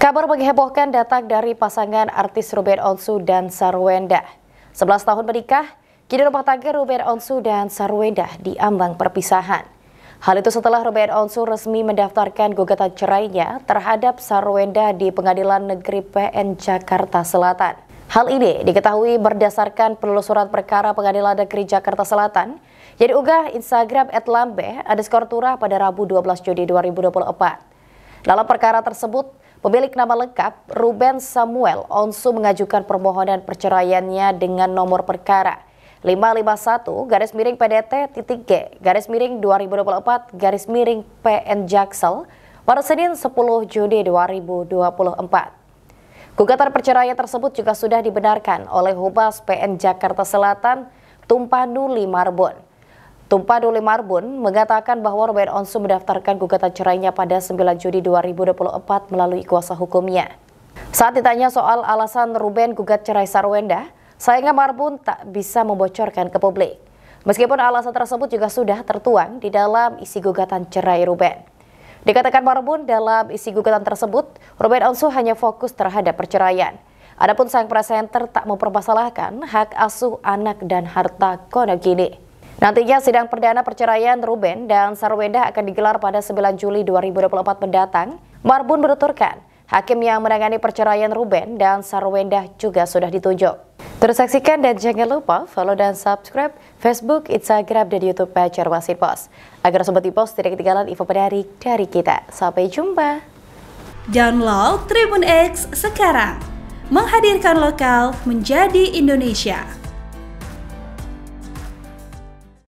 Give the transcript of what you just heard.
Kabar menghebohkan datang dari pasangan artis Ruben Onsu dan Sarwenda. 11 tahun menikah, kini rumah tangga Ruben Onsu dan Sarwenda diambang perpisahan. Hal itu setelah Ruben Onsu resmi mendaftarkan gugatan cerainya terhadap Sarwenda di Pengadilan Negeri PN Jakarta Selatan. Hal ini diketahui berdasarkan penelusuran perkara Pengadilan Negeri Jakarta Selatan jadi diunggah Instagram @lambe turah pada Rabu 12 Juni 2024. Dalam perkara tersebut, pemilik nama lengkap Ruben Samuel Onsu mengajukan permohonan perceraiannya dengan nomor perkara 551 garis miring PDT titik G garis miring 2024 garis miring PN Jaksel pada Senin 10 Juni 2024. Gugatan perceraian tersebut juga sudah dibenarkan oleh Humas PN Jakarta Selatan Tumpanuli Marbon. Tumpadu Marbun mengatakan bahwa Robert Onsu mendaftarkan gugatan cerainya pada 9 Juli 2024 melalui kuasa hukumnya. Saat ditanya soal alasan Ruben gugat cerai Sarwenda, sayangnya Marbun tak bisa membocorkan ke publik. Meskipun alasan tersebut juga sudah tertuang di dalam isi gugatan cerai Ruben. Dikatakan Marbun dalam isi gugatan tersebut, Ruben Onsu hanya fokus terhadap perceraian. Adapun sang presenter tak mempermasalahkan hak asuh anak dan harta Konegini. Nantinya sidang perdana perceraian Ruben dan Sarwenda akan digelar pada 9 Juli 2024 mendatang. Marbun menuturkan, hakim yang menangani perceraian Ruben dan Sarwenda juga sudah ditunjuk. Terus saksikan dan jangan lupa follow dan subscribe Facebook, Instagram, dan Youtube Pacar Wasit Pos. Agar Sobat di post tidak ketinggalan info menarik dari kita. Sampai jumpa. Download Tribun X sekarang. Menghadirkan lokal menjadi Indonesia.